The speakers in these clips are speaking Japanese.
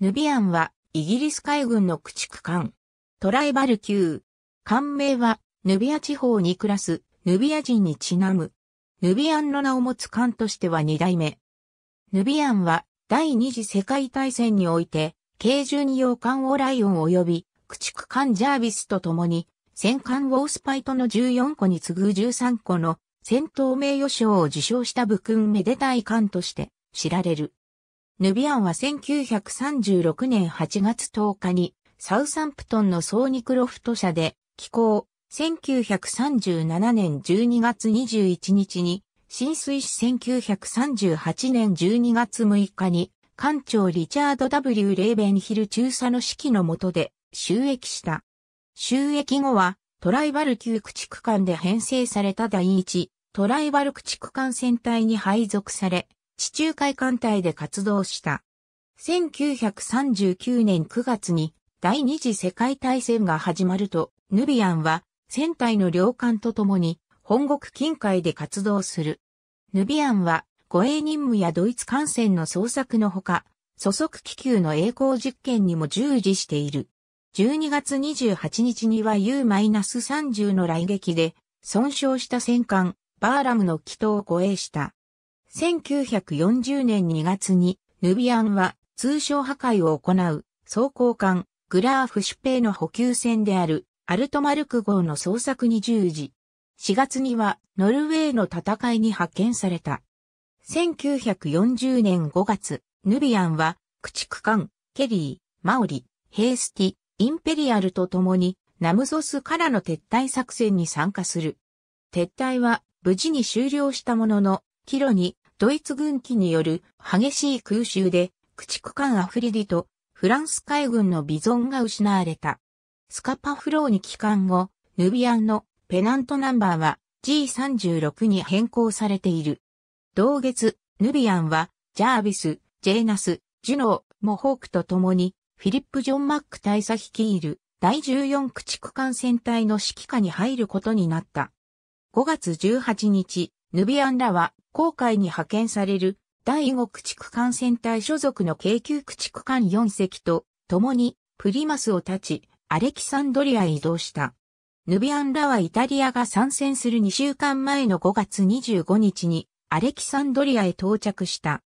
ヌビアンは、イギリス海軍の駆逐艦。トライバル級。艦名は、ヌビア地方に暮らす、ヌビア人にちなむ。ヌビアンの名を持つ艦としては二代目。ヌビアンは、第二次世界大戦において、軽巡洋艦オライオン及び、駆逐艦ジャービスと共に、戦艦ウォースパイトの14個に次ぐ13個の戦闘名誉賞を受賞した武勲めでたい艦として知られる。ヌビアンは1936年8月10日にサウサンプトンのソーニクロフト社で寄港、1937年12月21日に浸水し1938年12月6日に艦長リチャード W. レーベンヒル中佐の指揮の下で収益した。収益後はトライバル級駆逐艦で編成された第一トライバル駆逐艦船隊に配属され、地中海艦隊で活動した。1939年9月に第二次世界大戦が始まると、ヌビアンは船体の領艦とともに本国近海で活動する。ヌビアンは護衛任務やドイツ艦船の捜索のほか、粗速気球の栄光実験にも従事している。12月28日には U-30 の来撃で損傷した戦艦バーラムの祈祷を護衛した。1940年2月に、ヌビアンは通商破壊を行う、装甲艦、グラーフシュペイの補給船である、アルトマルク号の捜索に従事。4月には、ノルウェーの戦いに派遣された。1940年5月、ヌビアンは、駆逐艦、ケリー、マオリ、ヘースティ、インペリアルと共に、ナムゾスからの撤退作戦に参加する。撤退は無事に終了したものの、キロにドイツ軍機による激しい空襲で駆逐艦アフリディとフランス海軍のビゾンが失われた。スカパフローに帰還後、ヌビアンのペナントナンバーは G36 に変更されている。同月、ヌビアンはジャービス、ジェーナス、ジュノー、モホークと共にフィリップ・ジョン・マック大佐率いる第14駆逐艦戦隊の指揮下に入ることになった。5月18日、ヌビアンらは航海に派遣される第5駆逐艦船隊所属の京急駆逐艦4隻と共にプリマスを立ち、アレキサンドリアへ移動した。ヌビアンらはイタリアが参戦する2週間前の5月25日にアレキサンドリアへ到着した。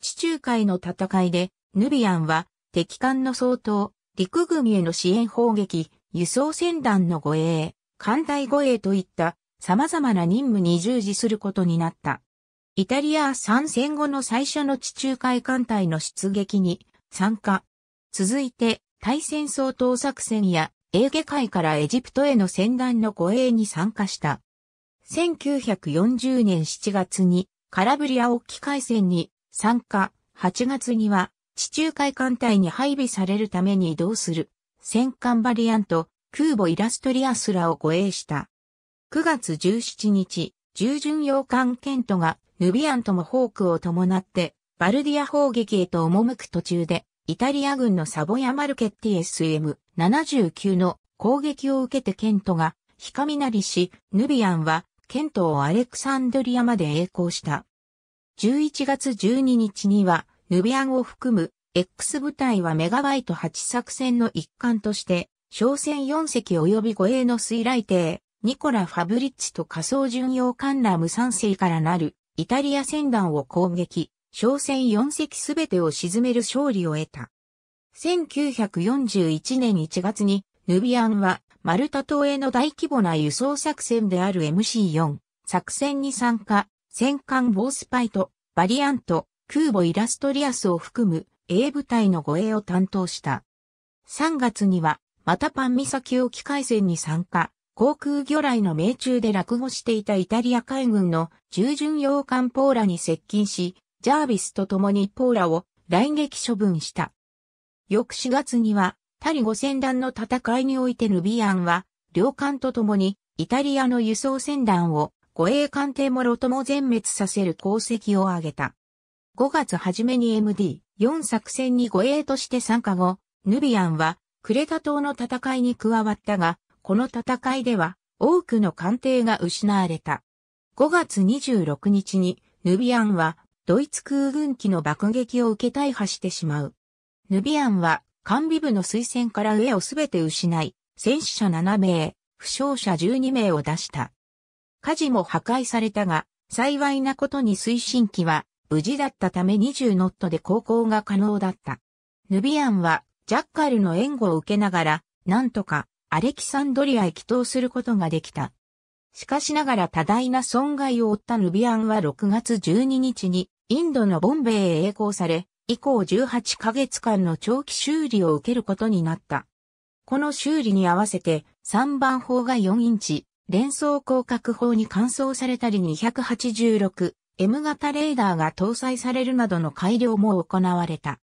地中海の戦いでヌビアンは敵艦の総統、陸組への支援砲撃、輸送船団の護衛、艦隊護衛といった様々な任務に従事することになった。イタリア参戦後の最初の地中海艦隊の出撃に参加。続いて、対戦総統作戦や、エーゲ海からエジプトへの戦団の護衛に参加した。1940年7月に、カラブリア沖海戦に参加。8月には、地中海艦隊に配備されるために移動する、戦艦バリアント、空母イラストリアスラを護衛した。9月17日、従巡洋艦ケントがヌビアンともホークを伴って、バルディア砲撃へと赴く途中で、イタリア軍のサボヤマルケッティ SM79 の攻撃を受けてケントが、ひかみなりし、ヌビアンは、ケントをアレクサンドリアまで栄光した。11月12日には、ヌビアンを含む X 部隊はメガバイト8作戦の一環として、商船4隻及び護衛の水雷艇、ニコラ・ファブリッチと仮想巡洋艦ラム3世からなるイタリア船団を攻撃、商船4隻すべてを沈める勝利を得た。1941年1月に、ヌビアンは、マルタ島への大規模な輸送作戦である MC4 作戦に参加、戦艦ボースパイと、バリアント、空母イラストリアスを含む A 部隊の護衛を担当した。3月には、またパン岬沖海戦に参加、航空魚雷の命中で落語していたイタリア海軍の従順洋艦ポーラに接近し、ジャービスと共にポーラを来撃処分した。翌4月には、タリ五船団の戦いにおいてヌビアンは、両艦と共にイタリアの輸送船団を護衛艦艇もろとも全滅させる功績を挙げた。5月初めに MD4 作戦に護衛として参加後、ヌビアンはクレタ島の戦いに加わったが、この戦いでは多くの艦艇が失われた。5月26日にヌビアンはドイツ空軍機の爆撃を受け大破してしまう。ヌビアンは艦尾部の推薦から上をすべて失い、戦死者7名、負傷者12名を出した。火事も破壊されたが、幸いなことに推進機は無事だったため20ノットで航行が可能だった。ヌビアンはジャッカルの援護を受けながら、なんとかアレキサンドリアへ帰投することができた。しかしながら多大な損害を負ったヌビアンは6月12日にインドのボンベイへ栄光され、以降18ヶ月間の長期修理を受けることになった。この修理に合わせて3番砲が4インチ、連装広角砲に換装されたり 286M 型レーダーが搭載されるなどの改良も行われた。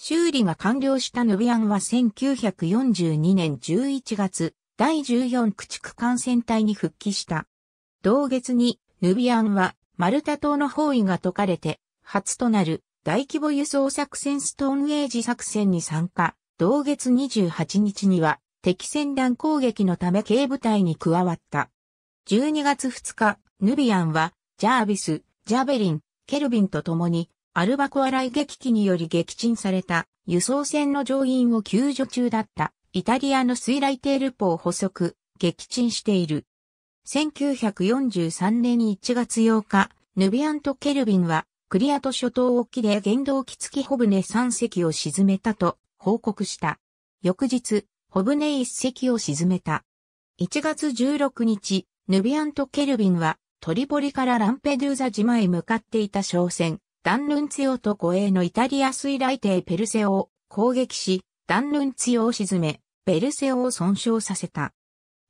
修理が完了したヌビアンは1942年11月、第14駆逐艦船隊に復帰した。同月に、ヌビアンは、マルタ島の包囲が解かれて、初となる大規模輸送作戦ストーンエイジ作戦に参加。同月28日には、敵戦団攻撃のため軽部隊に加わった。12月2日、ヌビアンは、ジャービス、ジャベリン、ケルビンと共に、アルバコアライ撃機により撃沈された輸送船の乗員を救助中だったイタリアの水雷艇ルポを捕捉、撃沈している。1943年1月8日、ヌビアント・ケルビンはクリアト諸島沖で原動機付きホ船3隻を沈めたと報告した。翌日、ホ船1隻を沈めた。1月16日、ヌビアント・ケルビンはトリポリからランペドゥーザ島へ向かっていた商船、ダンヌンツィオと護衛のイタリア水雷艇ペルセオを攻撃し、ダンヌンツィオを沈め、ペルセオを損傷させた。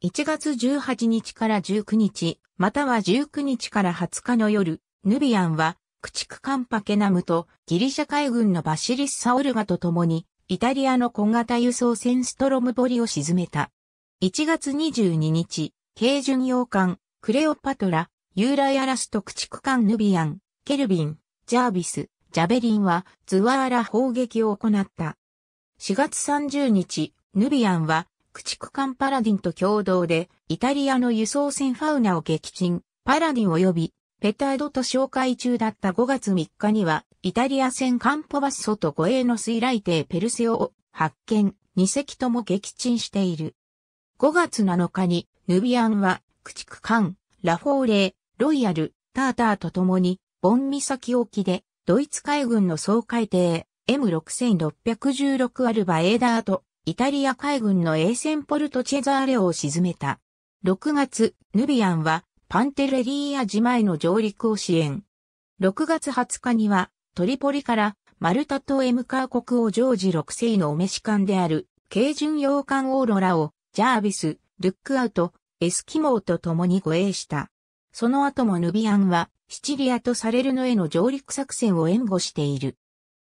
1月18日から19日、または19日から20日の夜、ヌビアンは、駆逐艦パケナムとギリシャ海軍のバシリス・サオルガと共に、イタリアの小型輸送船ストロムボリを沈めた。1月22日、軽巡洋艦、クレオパトラ、ユーライアラスと駆逐艦ヌビアン、ケルビン、ジャービス、ジャベリンはズワーラ砲撃を行った。4月30日、ヌビアンは駆逐艦パラディンと共同でイタリアの輸送船ファウナを撃沈、パラディン及びペタードと紹介中だった5月3日にはイタリア船カンポバッソと護衛の水雷艇ペルセオを発見、2隻とも撃沈している。5月7日にヌビアンは駆逐艦ラフォーレイ、ロイヤル、ターターと共にボン岬沖で、ドイツ海軍の総海艇 M6616 アルバエーダーと、イタリア海軍のエーセンポルトチェザーレを沈めた。6月、ヌビアンは、パンテレリーア島への上陸を支援。6月20日には、トリポリから、マルタとエムカー国王ジョージ6世のお召し艦である、軽巡洋艦オーロラを、ジャービス、ルックアウト、エスキモーと共に護衛した。その後もヌビアンは、シチリアとサレルノへの上陸作戦を援護している。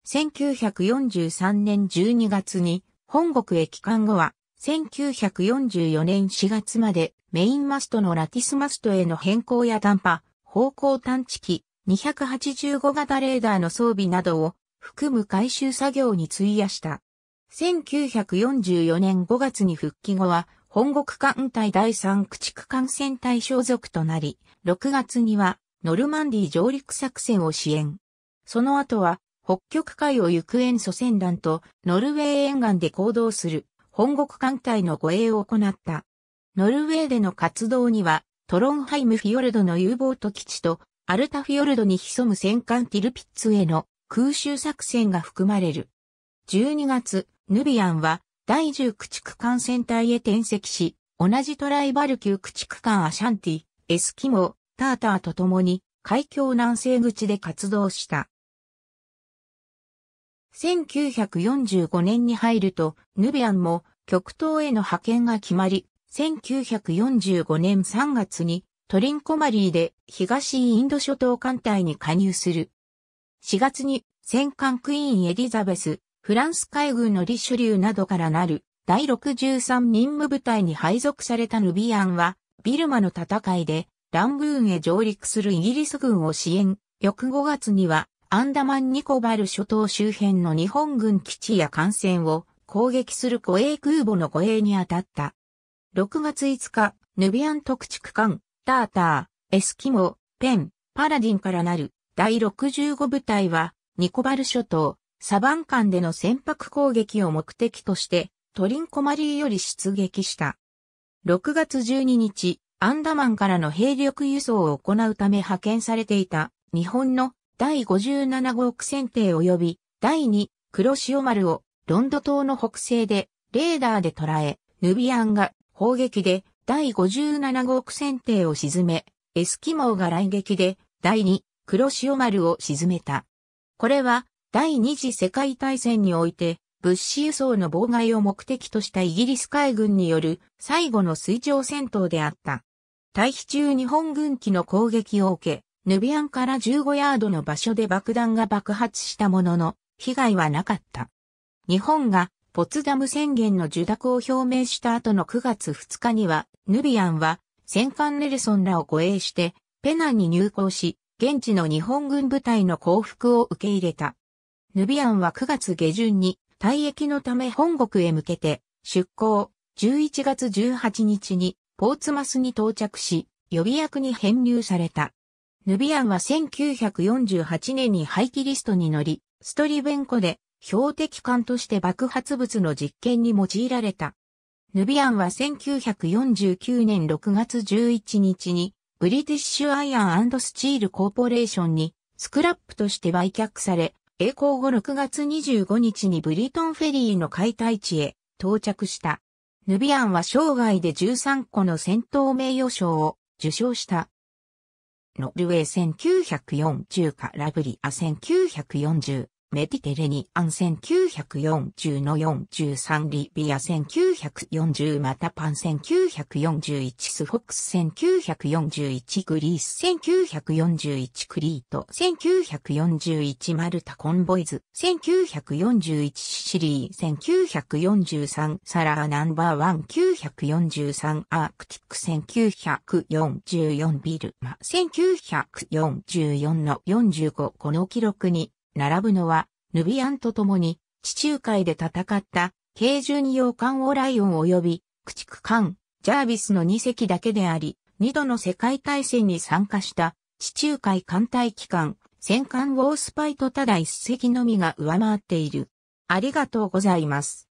1943年12月に本国へ帰還後は、1944年4月までメインマストのラティスマストへの変更や短波、方向探知機、285型レーダーの装備などを含む回収作業に費やした。1944年5月に復帰後は、本国艦隊第3駆逐艦船隊所属となり、6月にはノルマンディ上陸作戦を支援。その後は、北極海を行く祖先船団とノルウェー沿岸で行動する本国艦隊の護衛を行った。ノルウェーでの活動には、トロンハイムフィヨルドの U ボート基地と、アルタフィヨルドに潜む戦艦ティルピッツへの空襲作戦が含まれる。12月、ヌビアンは第10駆逐艦船隊へ転籍し、同じトライバル級駆逐艦アシャンティ、エスキモー、ターターと共に海峡南西口で活動した。1945年に入ると、ヌビアンも極東への派遣が決まり、1945年3月にトリンコマリーで東インド諸島艦隊に加入する。4月に戦艦クイーンエリザベス、フランス海軍のリシュリューなどからなる第63任務部隊に配属されたヌビアンは、ビルマの戦いでラングーンへ上陸するイギリス軍を支援、翌5月にはアンダマンニコバル諸島周辺の日本軍基地や艦船を攻撃する護衛空母の護衛に当たった。6月5日、ヌビアン特地区艦、ターター、エスキモ、ペン、パラディンからなる第65部隊はニコバル諸島、サバン艦での船舶攻撃を目的としてトリンコマリーより出撃した。6月12日、アンダマンからの兵力輸送を行うため派遣されていた日本の第57号区船艇及び第2黒潮丸をロンド島の北西でレーダーで捉え、ヌビアンが砲撃で第57号区船艇を沈め、エスキモーが来撃で第2黒潮丸を沈めた。これは第二次世界大戦において物資輸送の妨害を目的としたイギリス海軍による最後の水上戦闘であった。退避中日本軍機の攻撃を受け、ヌビアンから15ヤードの場所で爆弾が爆発したものの、被害はなかった。日本がポツダム宣言の受諾を表明した後の9月2日には、ヌビアンは戦艦ネルソンらを護衛して、ペナンに入港し、現地の日本軍部隊の降伏を受け入れた。ヌビアンは9月下旬に退役のため本国へ向けて出港、11月18日にポーツマスに到着し、予備役に編入された。ヌビアンは1948年に廃棄リストに乗り、ストリベンコで標的艦として爆発物の実験に用いられた。ヌビアンは1949年6月11日に、ブリティッシュアイアンスチールコーポレーションに、スクラップとして売却され、栄光後6月25日にブリトンフェリーの解体地へ到着した。ヌビアンは生涯で13個の戦闘名誉賞を受賞した。ノルウェー1940かラブリア1940メディテレニアン1940の43リビア1940またパン1941スフォックス1941グリース1941クリート1941マルタコンボイズ1941シリー1943サラーナンバーワン943アークティック1944ビルマ1944の45この記録に並ぶのは、ヌビアンと共に地中海で戦った軽巡洋艦オライオン及び駆逐艦ジャービスの2隻だけであり、2度の世界大戦に参加した地中海艦隊機関戦艦ウォースパイとただ1隻のみが上回っている。ありがとうございます。